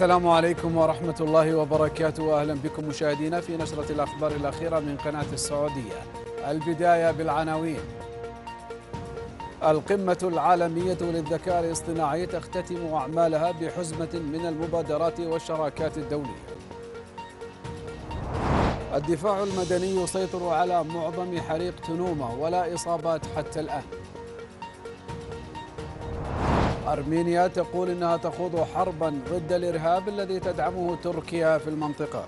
السلام عليكم ورحمة الله وبركاته أهلا بكم مشاهدينا في نشرة الأخبار الأخيرة من قناة السعودية البداية بالعناوين القمة العالمية للذكاء الاصطناعي تختتم أعمالها بحزمة من المبادرات والشراكات الدولية الدفاع المدني يسيطر على معظم حريق تنومة ولا إصابات حتى الآن أرمينيا تقول إنها تخوض حربا ضد الإرهاب الذي تدعمه تركيا في المنطقة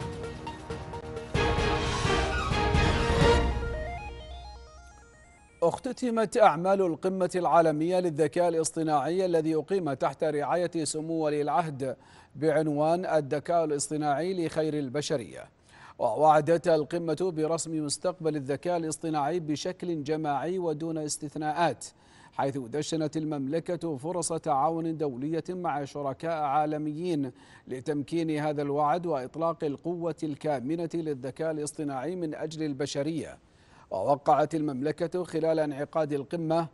اختتمت أعمال القمة العالمية للذكاء الاصطناعي الذي أقيم تحت رعاية سمو ولي العهد بعنوان الذكاء الاصطناعي لخير البشرية ووعدت القمة برسم مستقبل الذكاء الاصطناعي بشكل جماعي ودون استثناءات حيث دشنت المملكة فرص تعاون دولية مع شركاء عالميين لتمكين هذا الوعد وإطلاق القوة الكامنة للذكاء الاصطناعي من أجل البشرية ووقعت المملكة خلال انعقاد القمة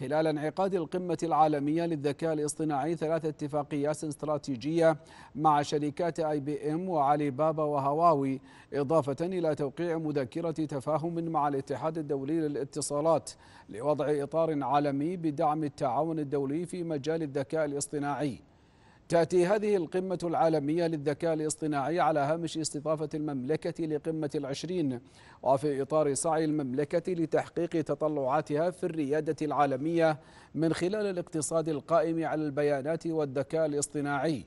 خلال انعقاد القمة العالمية للذكاء الاصطناعي ثلاث اتفاقيات استراتيجية مع شركات اي بي ام وعلي بابا وهواوي إضافة إلى توقيع مذكرة تفاهم مع الاتحاد الدولي للاتصالات لوضع إطار عالمي بدعم التعاون الدولي في مجال الذكاء الاصطناعي تأتي هذه القمة العالمية للذكاء الاصطناعي على هامش استضافة المملكة لقمة العشرين وفي إطار سعي المملكة لتحقيق تطلعاتها في الريادة العالمية من خلال الاقتصاد القائم على البيانات والذكاء الاصطناعي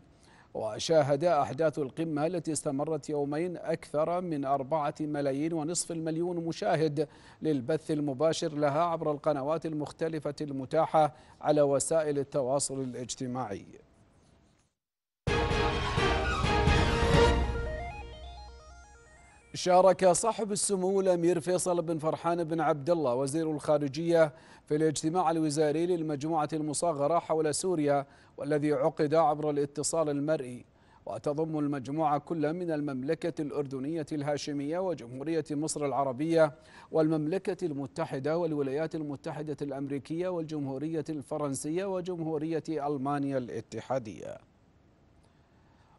وشاهد أحداث القمة التي استمرت يومين أكثر من أربعة ملايين ونصف المليون مشاهد للبث المباشر لها عبر القنوات المختلفة المتاحة على وسائل التواصل الاجتماعي شارك صاحب السمو الامير فيصل بن فرحان بن عبد الله وزير الخارجيه في الاجتماع الوزاري للمجموعه المصغره حول سوريا والذي عقد عبر الاتصال المرئي وتضم المجموعة كل من المملكة الأردنية الهاشمية وجمهورية مصر العربية والمملكة المتحدة والولايات المتحدة الأمريكية والجمهورية الفرنسية وجمهورية ألمانيا الاتحادية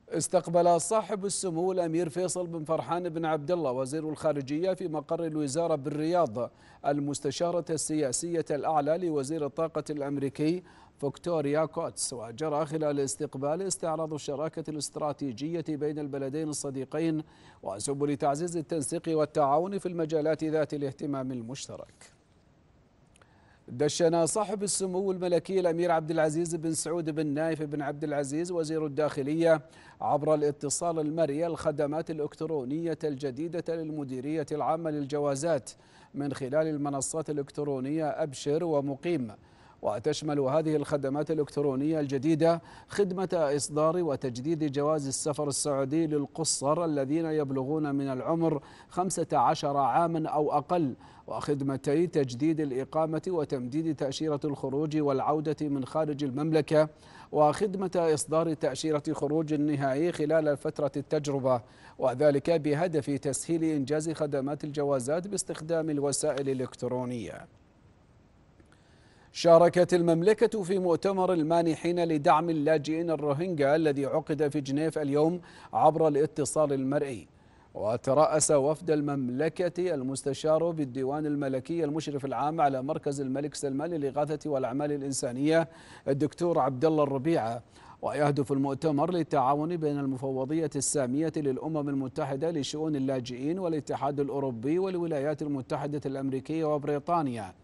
استقبل صاحب السمو الامير فيصل بن فرحان بن عبد الله وزير الخارجيه في مقر الوزاره بالرياض المستشاره السياسيه الاعلى لوزير الطاقه الامريكي فكتوريا كوتس وجرى خلال الاستقبال استعراض الشراكة الاستراتيجية بين البلدين الصديقين وسبل تعزيز التنسيق والتعاون في المجالات ذات الاهتمام المشترك دشنا صاحب السمو الملكي الامير عبد العزيز بن سعود بن نايف بن عبد العزيز وزير الداخليه عبر الاتصال المرئي الخدمات الالكترونيه الجديده للمديريه العامه للجوازات من خلال المنصات الالكترونيه ابشر ومقيم وتشمل هذه الخدمات الإلكترونية الجديدة خدمة إصدار وتجديد جواز السفر السعودي للقصر الذين يبلغون من العمر 15 عاما أو أقل وخدمتي تجديد الإقامة وتمديد تأشيرة الخروج والعودة من خارج المملكة وخدمة إصدار تأشيرة خروج نهائي خلال فترة التجربة وذلك بهدف تسهيل إنجاز خدمات الجوازات باستخدام الوسائل الإلكترونية شاركت المملكة في مؤتمر المانحين لدعم اللاجئين الروهينجا الذي عقد في جنيف اليوم عبر الاتصال المرئي وترأس وفد المملكة المستشار بالديوان الملكي المشرف العام على مركز الملك سلمان للإغاثة والأعمال الإنسانية الدكتور عبد الله الربيعة ويهدف المؤتمر للتعاون بين المفوضية السامية للأمم المتحدة لشؤون اللاجئين والاتحاد الأوروبي والولايات المتحدة الأمريكية وبريطانيا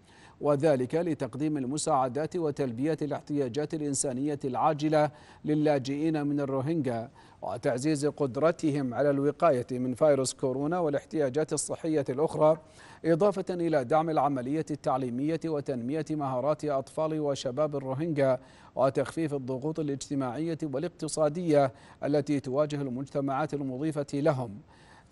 وذلك لتقديم المساعدات وتلبية الاحتياجات الإنسانية العاجلة للاجئين من الروهينجا وتعزيز قدرتهم على الوقاية من فيروس كورونا والاحتياجات الصحية الأخرى إضافة إلى دعم العملية التعليمية وتنمية مهارات أطفال وشباب الروهينجا وتخفيف الضغوط الاجتماعية والاقتصادية التي تواجه المجتمعات المضيفة لهم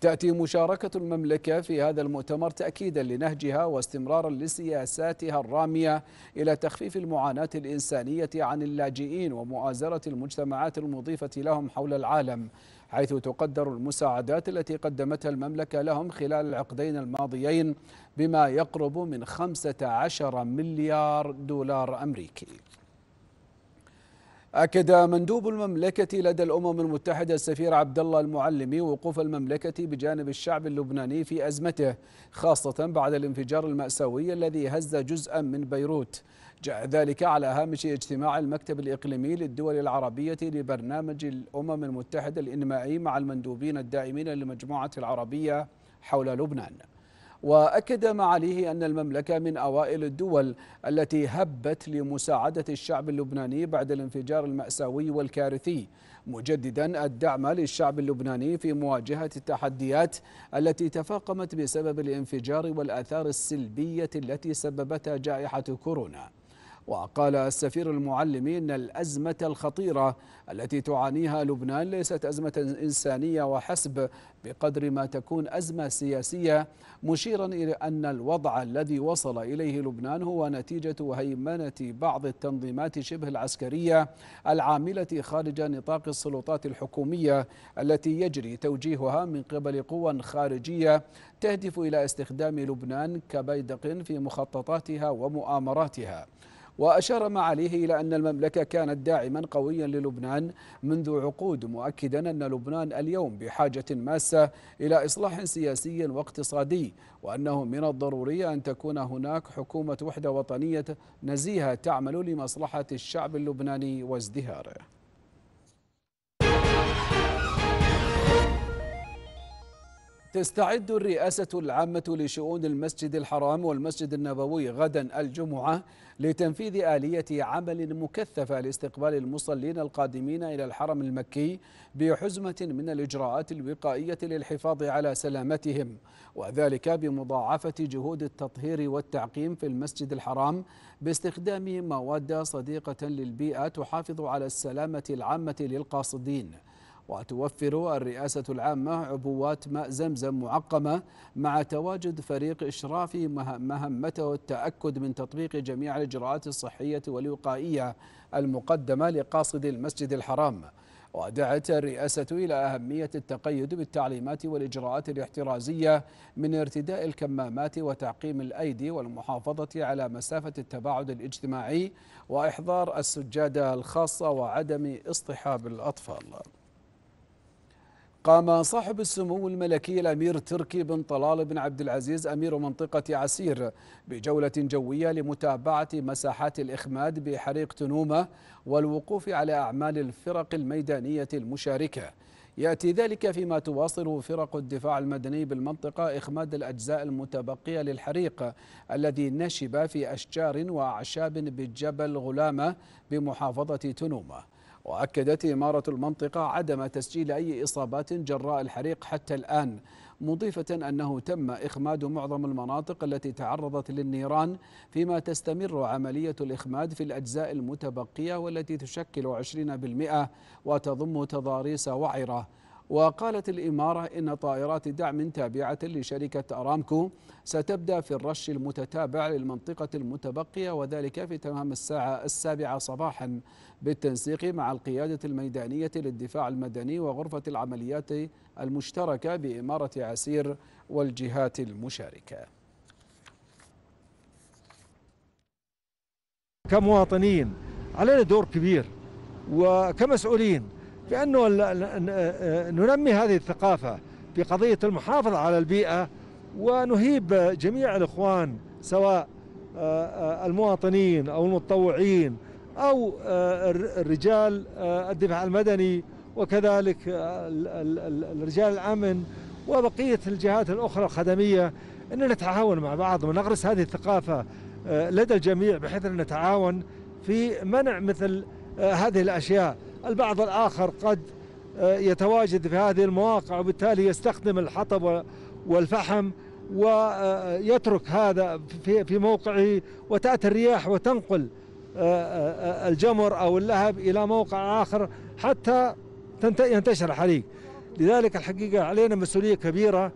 تأتي مشاركة المملكة في هذا المؤتمر تأكيدا لنهجها واستمرارا لسياساتها الرامية إلى تخفيف المعاناة الإنسانية عن اللاجئين ومؤازرة المجتمعات المضيفة لهم حول العالم حيث تقدر المساعدات التي قدمتها المملكة لهم خلال العقدين الماضيين بما يقرب من 15 مليار دولار أمريكي أكد مندوب المملكة لدى الأمم المتحدة السفير عبد الله المعلمي وقوف المملكة بجانب الشعب اللبناني في أزمته خاصة بعد الانفجار المأساوي الذي هز جزءا من بيروت جاء ذلك على هامش اجتماع المكتب الإقليمي للدول العربية لبرنامج الأمم المتحدة الإنمائي مع المندوبين الدائمين للمجموعة العربية حول لبنان وأكد معاليه أن المملكة من أوائل الدول التي هبت لمساعدة الشعب اللبناني بعد الانفجار المأساوي والكارثي مجددا الدعم للشعب اللبناني في مواجهة التحديات التي تفاقمت بسبب الانفجار والآثار السلبية التي سببتها جائحة كورونا وقال السفير المعلمي أن الأزمة الخطيرة التي تعانيها لبنان ليست أزمة إنسانية وحسب بقدر ما تكون أزمة سياسية مشيرا إلى أن الوضع الذي وصل إليه لبنان هو نتيجة هيمنة بعض التنظيمات شبه العسكرية العاملة خارج نطاق السلطات الحكومية التي يجري توجيهها من قبل قوى خارجية تهدف إلى استخدام لبنان كبيدق في مخططاتها ومؤامراتها وأشار معاليه إلى أن المملكة كانت داعما قويا للبنان منذ عقود مؤكدا أن لبنان اليوم بحاجة ماسة إلى إصلاح سياسي واقتصادي وأنه من الضروري أن تكون هناك حكومة وحدة وطنية نزيهة تعمل لمصلحة الشعب اللبناني وازدهاره تستعد الرئاسة العامة لشؤون المسجد الحرام والمسجد النبوي غدا الجمعة لتنفيذ آلية عمل مكثفة لاستقبال المصلين القادمين إلى الحرم المكي بحزمة من الإجراءات الوقائية للحفاظ على سلامتهم وذلك بمضاعفة جهود التطهير والتعقيم في المسجد الحرام باستخدام مواد صديقة للبيئة تحافظ على السلامة العامة للقاصدين وتوفر الرئاسة العامة عبوات ماء زمزم معقمة مع تواجد فريق إشرافي مهمته التأكد من تطبيق جميع الإجراءات الصحية والوقائية المقدمة لقاصد المسجد الحرام ودعت الرئاسة إلى أهمية التقيد بالتعليمات والإجراءات الاحترازية من ارتداء الكمامات وتعقيم الأيدي والمحافظة على مسافة التباعد الاجتماعي وإحضار السجادة الخاصة وعدم اصطحاب الأطفال قام صاحب السمو الملكي الأمير تركي بن طلال بن عبد العزيز أمير منطقة عسير بجولة جوية لمتابعة مساحات الإخماد بحريق تنومة والوقوف على أعمال الفرق الميدانية المشاركة يأتي ذلك فيما تواصل فرق الدفاع المدني بالمنطقة إخماد الأجزاء المتبقية للحريق الذي نشب في أشجار وأعشاب بجبل غلامة بمحافظة تنومة وأكدت إمارة المنطقة عدم تسجيل أي إصابات جراء الحريق حتى الآن مضيفة أنه تم إخماد معظم المناطق التي تعرضت للنيران فيما تستمر عملية الإخماد في الأجزاء المتبقية والتي تشكل 20% وتضم تضاريس وعرة وقالت الإمارة إن طائرات دعم تابعة لشركة أرامكو ستبدأ في الرش المتتابع للمنطقة المتبقية وذلك في تمام الساعة السابعة صباحا بالتنسيق مع القيادة الميدانية للدفاع المدني وغرفة العمليات المشتركة بإمارة عسير والجهات المشاركة كمواطنين علينا دور كبير وكمسؤولين بأنه آه، ننمي هذه الثقافة في قضيه المحافظة على البيئة ونهيب جميع الإخوان سواء آه، آه، المواطنين أو المتطوعين أو الرجال الدفاع المدني وكذلك رجال الأمن وبقية الجهات الأخرى الخدمية أن نتعاون مع بعض ونغرس هذه الثقافة لدى الجميع بحيث أن نتعاون في منع مثل هذه الأشياء البعض الآخر قد آه، يتواجد في هذه المواقع وبالتالي يستخدم الحطب والفحم ويترك آه، هذا في موقعه وتأتي الرياح وتنقل آه، الجمر أو اللهب إلى موقع آخر حتى ينتشر الحريق لذلك الحقيقة علينا مسؤولية كبيرة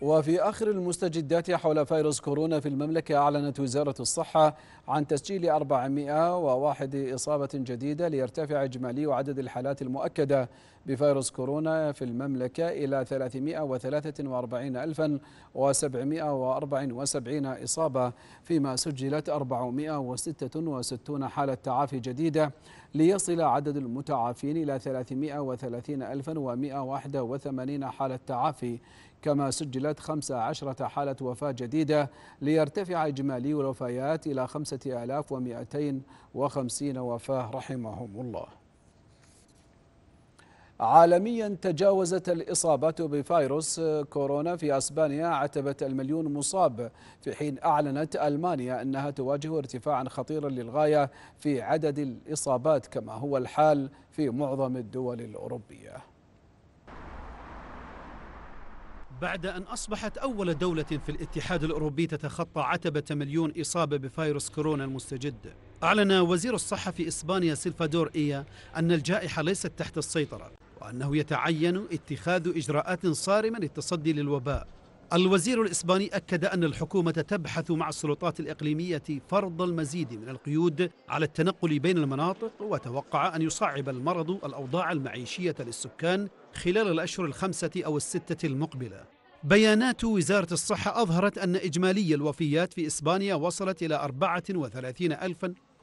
وفي آخر المستجدات حول فيروس كورونا في المملكة أعلنت وزارة الصحة عن تسجيل 401 إصابة جديدة ليرتفع إجمالي عدد الحالات المؤكدة بفيروس كورونا في المملكة إلى 343774 إصابة فيما سجلت 466 حالة تعافي جديدة ليصل عدد المتعافين إلى 330181 حالة تعافي كما سجلت 15 حالة وفاة جديدة ليرتفع إجمالي الوفيات إلى 5250 وفاة رحمهم الله عالميا تجاوزت الإصابات بفيروس كورونا في أسبانيا عتبة المليون مصاب في حين أعلنت ألمانيا أنها تواجه ارتفاعا خطيرا للغاية في عدد الإصابات كما هو الحال في معظم الدول الأوروبية بعد أن أصبحت أول دولة في الاتحاد الأوروبي تتخطى عتبة مليون إصابة بفيروس كورونا المستجد أعلن وزير الصحة في إسبانيا سلفادور إيا أن الجائحة ليست تحت السيطرة وأنه يتعين اتخاذ إجراءات صارمة للتصدي للوباء الوزير الإسباني أكد أن الحكومة تبحث مع السلطات الإقليمية فرض المزيد من القيود على التنقل بين المناطق وتوقع أن يصعب المرض الأوضاع المعيشية للسكان خلال الأشهر الخمسة أو الستة المقبلة بيانات وزارة الصحة أظهرت أن إجمالي الوفيات في إسبانيا وصلت إلى 34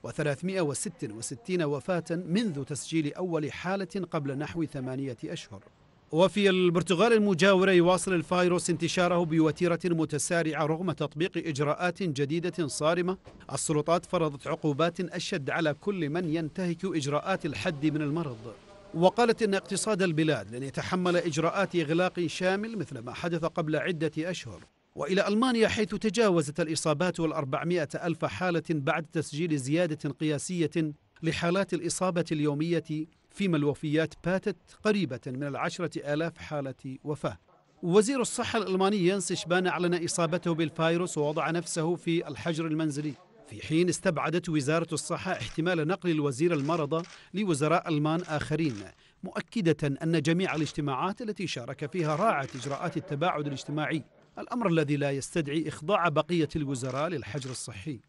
و366 وفاة منذ تسجيل أول حالة قبل نحو ثمانية أشهر وفي البرتغال المجاورة يواصل الفيروس انتشاره بوتيرة متسارعة رغم تطبيق إجراءات جديدة صارمة السلطات فرضت عقوبات أشد على كل من ينتهك إجراءات الحد من المرض وقالت إن اقتصاد البلاد لن يتحمل إجراءات إغلاق شامل مثل ما حدث قبل عدة أشهر وإلى ألمانيا حيث تجاوزت الإصابات الأربعمائة ألف حالة بعد تسجيل زيادة قياسية لحالات الإصابة اليومية فيما الوفيات باتت قريبة من العشرة آلاف حالة وفاة وزير الصحة الألماني ينس شبان أعلن إصابته بالفيروس ووضع نفسه في الحجر المنزلي في حين استبعدت وزارة الصحة احتمال نقل الوزير المرضى لوزراء ألمان آخرين مؤكدة أن جميع الاجتماعات التي شارك فيها راعت إجراءات التباعد الاجتماعي الأمر الذي لا يستدعي إخضاع بقية الوزراء للحجر الصحي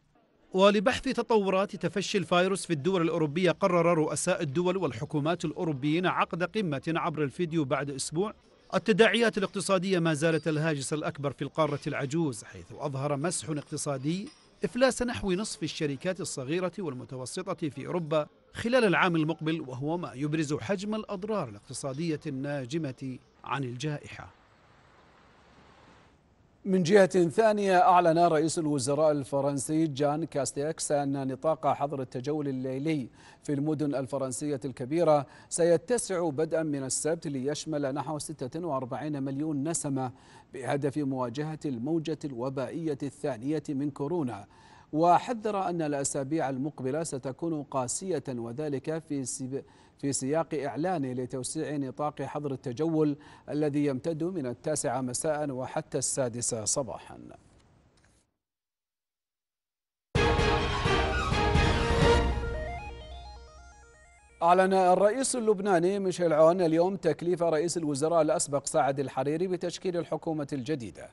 ولبحث تطورات تفشي الفيروس في الدول الأوروبية قرر رؤساء الدول والحكومات الأوروبيين عقد قمة عبر الفيديو بعد أسبوع التداعيات الاقتصادية ما زالت الهاجس الأكبر في القارة العجوز حيث أظهر مسح اقتصادي إفلاس نحو نصف الشركات الصغيرة والمتوسطة في أوروبا خلال العام المقبل وهو ما يبرز حجم الأضرار الاقتصادية الناجمة عن الجائحة من جهة ثانية أعلن رئيس الوزراء الفرنسي جان كاستيكس أن نطاق حظر التجول الليلي في المدن الفرنسية الكبيرة سيتسع بدءا من السبت ليشمل نحو 46 مليون نسمة بهدف مواجهة الموجة الوبائية الثانية من كورونا وحذر أن الأسابيع المقبلة ستكون قاسية وذلك في في سياق إعلانه لتوسيع نطاق حظر التجول الذي يمتد من التاسعة مساء وحتى السادسة صباحاً أعلن الرئيس اللبناني ميشيل عون اليوم تكليف رئيس الوزراء الأسبق سعد الحريري بتشكيل الحكومة الجديدة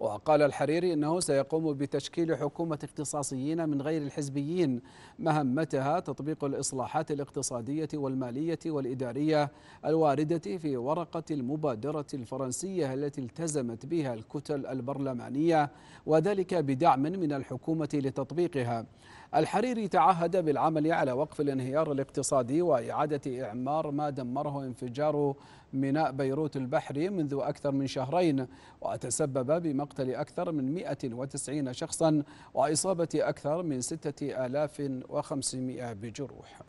وقال الحريري انه سيقوم بتشكيل حكومه اختصاصيين من غير الحزبيين مهمتها تطبيق الاصلاحات الاقتصاديه والماليه والاداريه الوارده في ورقه المبادره الفرنسيه التي التزمت بها الكتل البرلمانيه وذلك بدعم من الحكومه لتطبيقها الحريري تعهد بالعمل على وقف الانهيار الاقتصادي وإعادة إعمار ما دمره انفجار ميناء بيروت البحري منذ أكثر من شهرين وتسبب بمقتل أكثر من 190 شخصا وإصابة أكثر من 6500 بجروح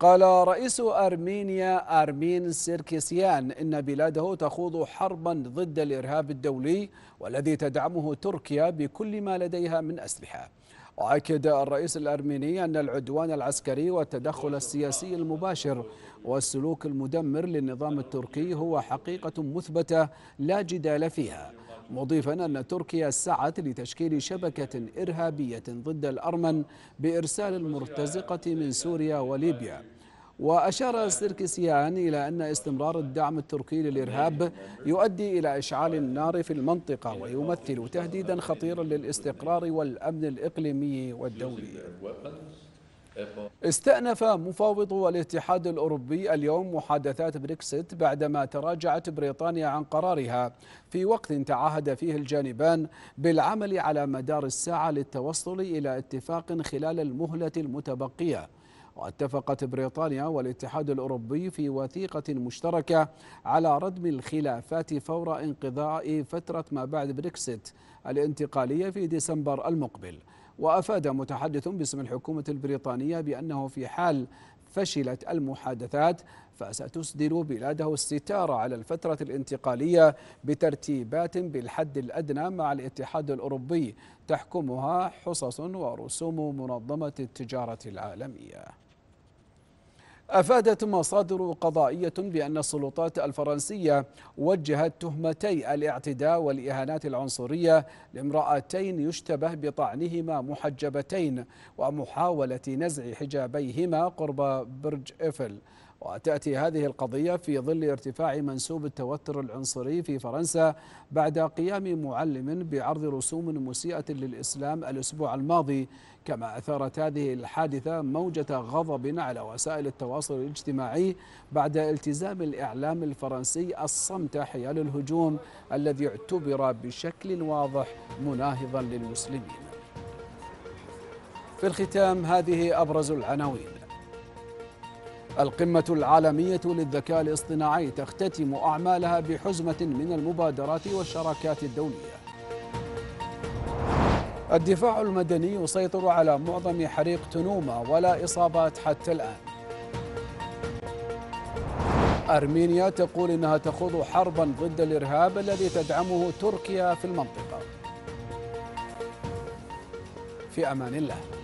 قال رئيس أرمينيا أرمين سيركيسيان إن بلاده تخوض حربا ضد الإرهاب الدولي والذي تدعمه تركيا بكل ما لديها من أسلحة وأكد الرئيس الأرميني أن العدوان العسكري والتدخل السياسي المباشر والسلوك المدمر للنظام التركي هو حقيقة مثبتة لا جدال فيها مضيفا أن تركيا سعت لتشكيل شبكة إرهابية ضد الأرمن بإرسال المرتزقة من سوريا وليبيا وأشار سيركسيان إلى أن استمرار الدعم التركي للإرهاب يؤدي إلى إشعال النار في المنطقة ويمثل تهديدا خطيرا للاستقرار والأمن الإقليمي والدولي استأنف مفاوض الاتحاد الأوروبي اليوم محادثات بريكسيت بعدما تراجعت بريطانيا عن قرارها في وقت تعهد فيه الجانبان بالعمل على مدار الساعة للتوصل إلى اتفاق خلال المهلة المتبقية واتفقت بريطانيا والاتحاد الأوروبي في وثيقة مشتركة على ردم الخلافات فور انقضاء فترة ما بعد بريكسيت الانتقالية في ديسمبر المقبل وأفاد متحدث باسم الحكومة البريطانية بأنه في حال فشلت المحادثات فستسدل بلاده الستار على الفترة الانتقالية بترتيبات بالحد الأدنى مع الاتحاد الأوروبي تحكمها حصص ورسوم منظمة التجارة العالمية أفادت مصادر قضائية بأن السلطات الفرنسية وجهت تهمتي الاعتداء والإهانات العنصرية لامرأتين يشتبه بطعنهما محجبتين ومحاولة نزع حجابيهما قرب برج إيفل وتأتي هذه القضية في ظل ارتفاع منسوب التوتر العنصري في فرنسا بعد قيام معلم بعرض رسوم مسيئة للإسلام الأسبوع الماضي كما أثارت هذه الحادثة موجة غضب على وسائل التواصل الاجتماعي بعد التزام الإعلام الفرنسي الصمت حيال الهجوم الذي اعتبر بشكل واضح مناهضا للمسلمين في الختام هذه أبرز العناوين القمة العالمية للذكاء الاصطناعي تختتم أعمالها بحزمة من المبادرات والشراكات الدولية. الدفاع المدني يسيطر على معظم حريق تنومة ولا إصابات حتى الآن. أرمينيا تقول إنها تخوض حربا ضد الإرهاب الذي تدعمه تركيا في المنطقة. في أمان الله.